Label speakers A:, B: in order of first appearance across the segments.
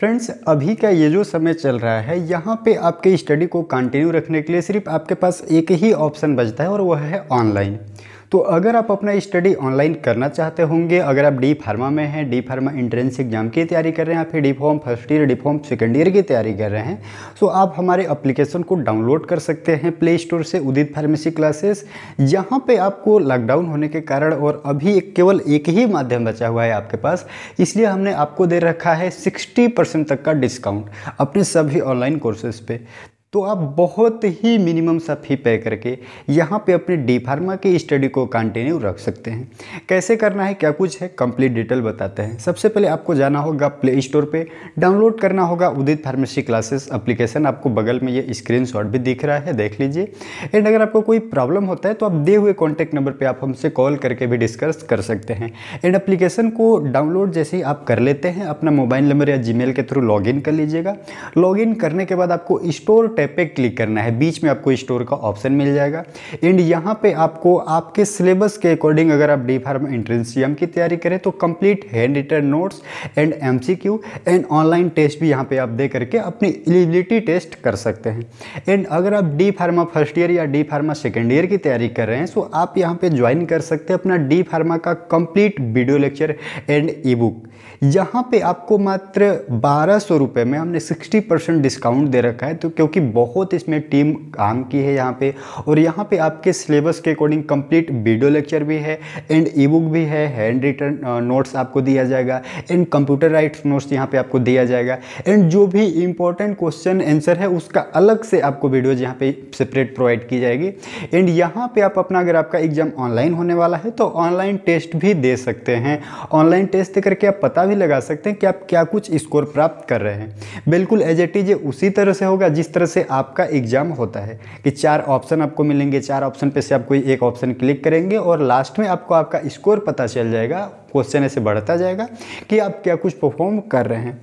A: friends अभी का ये जो समय चल रहा है यहाँ पे आपके स्टडी को कंटिन्यू रखने के लिए सिर्फ आपके पास एक ही ऑप्शन बचता है और वह है ऑनलाइन तो अगर आप अपना स्टडी ऑनलाइन करना चाहते होंगे अगर आप डी फार्मा में हैं डी फार्मा इंट्रेंस एग्जाम की तैयारी कर रहे हैं या फिर D pharm first year D pharm second year की तैयारी कर रहे हैं तो आप हमारे अप्लीकेशन को डाउनलोड कर सकते हैं प्ले स्टोर से उदित फार्मेसी क्लासेस यहाँ पर आपको लॉकडाउन होने के कारण और अभी एक केवल एक ही माध्यम बचा हुआ है आपके पास इसलिए हमने आपको दे रखा है सिक्सटी परसेंट तक का डिस्काउंट अपने सभी ऑनलाइन कोर्सेज पर तो आप बहुत ही मिनिमम सा फी पे करके यहाँ पे अपने डी फार्मा की स्टडी को कंटिन्यू रख सकते हैं कैसे करना है क्या कुछ है कंप्लीट डिटेल बताते हैं सबसे पहले आपको जाना होगा प्ले स्टोर पे डाउनलोड करना होगा उदित फार्मेसी क्लासेस एप्लीकेशन आपको बगल में ये स्क्रीन भी दिख रहा है देख लीजिए एंड अगर आपको कोई प्रॉब्लम होता है तो आप दे हुए कॉन्टैक्ट नंबर पर आप हमसे कॉल करके भी डिस्कस कर सकते हैं एंड अप्लीकेशन को डाउनलोड जैसे ही आप कर लेते हैं अपना मोबाइल नंबर या जी के थ्रू लॉग कर लीजिएगा लॉग करने के बाद आपको स्टोर टैब पे क्लिक करना है बीच में आपको स्टोर का ऑप्शन मिल जाएगा एंड यहाँ पे आपको आपके सिलेबस के अकॉर्डिंग अगर आप डी फार्म एंट्रेंस सी की तैयारी करें तो complete hand written notes and M and online test भी यहाँ पे आप दे करके अपनी एलिजिबिलिटी टेस्ट कर सकते हैं एंड अगर आप डी फार्मा फर्स्ट ईयर या डी फार्मा सेकेंड ईयर की तैयारी कर रहे हैं तो आप यहाँ पे ज्वाइन कर सकते हैं अपना डी फार्मा का complete video lecture and e book यहाँ पे आपको मात्र बारह सौ में हमने सिक्सटी परसेंट डिस्काउंट दे रखा है तो क्योंकि बहुत इसमें टीम काम की है यहाँ पे और यहाँ पे आपके सिलेबस के अकॉर्डिंग कंप्लीट वीडियो लेक्चर भी है एंड ई बुक भी है हैंड रिटर्न नोट्स आपको दिया जाएगा एंड कंप्यूटर राइट नोट्स यहाँ पे आपको दिया जाएगा एंड जो भी इंपॉर्टेंट क्वेश्चन आंसर है उसका अलग से आपको वीडियोज यहाँ पे सेपरेट प्रोवाइड की जाएगी एंड यहाँ पे आप अपना अगर आपका एग्जाम ऑनलाइन होने वाला है तो ऑनलाइन टेस्ट भी दे सकते हैं ऑनलाइन टेस्ट दे करके आप पता भी लगा सकते हैं कि आप क्या कुछ स्कोर प्राप्त कर रहे हैं बिल्कुल एज एट इज उसी तरह से होगा जिस तरह से से आपका एग्ज़ाम होता है कि चार ऑप्शन आपको मिलेंगे चार ऑप्शन पे से आप कोई एक ऑप्शन क्लिक करेंगे और लास्ट में आपको आपका स्कोर पता चल जाएगा क्वेश्चन ऐसे बढ़ता जाएगा कि आप क्या कुछ परफॉर्म कर रहे हैं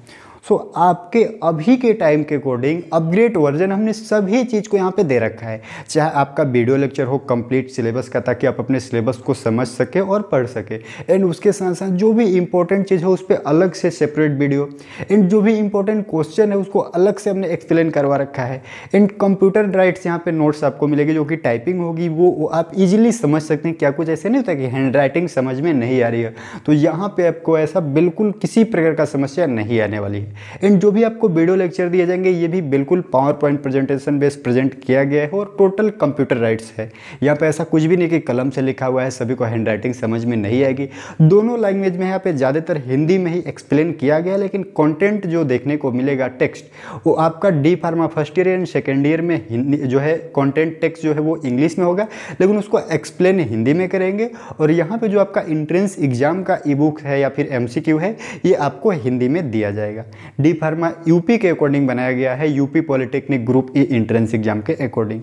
A: सो so, आपके अभी के टाइम के अकॉर्डिंग अपग्रेड वर्जन हमने सभी चीज़ को यहाँ पे दे रखा है चाहे आपका वीडियो लेक्चर हो कंप्लीट सिलेबस का ताकि आप अपने सिलेबस को समझ सके और पढ़ सके एंड उसके साथ साथ जो भी इंपॉर्टेंट चीज़ हो उस पर अलग से सेपरेट वीडियो एंड जो भी इंपॉर्टेंट क्वेश्चन है उसको अलग से हमने एक्सप्लेन करवा रखा है एंड कंप्यूटर राइट्स यहाँ पर नोट्स आपको मिलेगी जो कि टाइपिंग होगी वो, वो आप इजिली समझ सकते हैं क्या कुछ ऐसे नहीं होता कि हैंड राइटिंग समझ में नहीं आ रही है तो यहाँ पर आपको ऐसा बिल्कुल किसी प्रकार का समस्या नहीं आने वाली है एंड जो भी आपको वीडियो लेक्चर दिए जाएंगे ये भी बिल्कुल power point presentation base present किया गया है और टोटल कंप्यूटर राइट्स है यहाँ पे ऐसा कुछ भी नहीं कि कलम से लिखा हुआ है सभी को हैंड राइटिंग समझ में नहीं आएगी दोनों लैंग्वेज में यहाँ पे ज़्यादातर हिंदी में ही एक्सप्लेन किया गया लेकिन कॉन्टेंट जो देखने को मिलेगा टेक्स्ट वो आपका D pharma first year and second year में जो है कॉन्टेंट टेक्स जो है वो इंग्लिश में होगा लेकिन उसको एक्सप्लेन हिंदी में करेंगे और यहाँ पर जो आपका इंट्रेंस एग्जाम का ई बुक है या फिर एम है ये आपको हिंदी में दिया जाएगा डी फार्मा यूपी के अकॉर्डिंग बनाया गया है UP polytechnic group E entrance exam के अकॉर्डिंग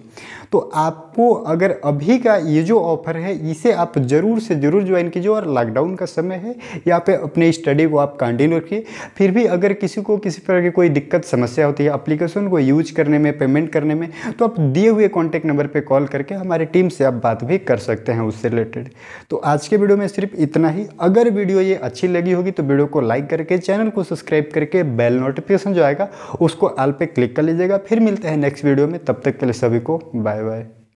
A: तो आपको अगर अभी का ये जो ऑफर है इसे आप ज़रूर से ज़रूर ज्वाइन कीजिए और लॉकडाउन का समय है यहाँ पे अपने स्टडी को आप कंटिन्यू रखिए फिर भी अगर किसी को किसी प्रकार की कोई दिक्कत समस्या होती है अप्लीकेशन को यूज करने में पेमेंट करने में तो आप दिए हुए कॉन्टैक्ट नंबर पर कॉल करके हमारी टीम से आप बात भी कर सकते हैं उससे रिलेटेड तो आज के वीडियो में सिर्फ इतना ही अगर वीडियो ये अच्छी लगी होगी तो वीडियो को लाइक करके चैनल को सब्सक्राइब करके बेल नोटिफिकेशन जो आएगा उसको एल पे क्लिक कर लीजिएगा फिर मिलते हैं नेक्स्ट वीडियो में तब तक के लिए सभी को बाय बाय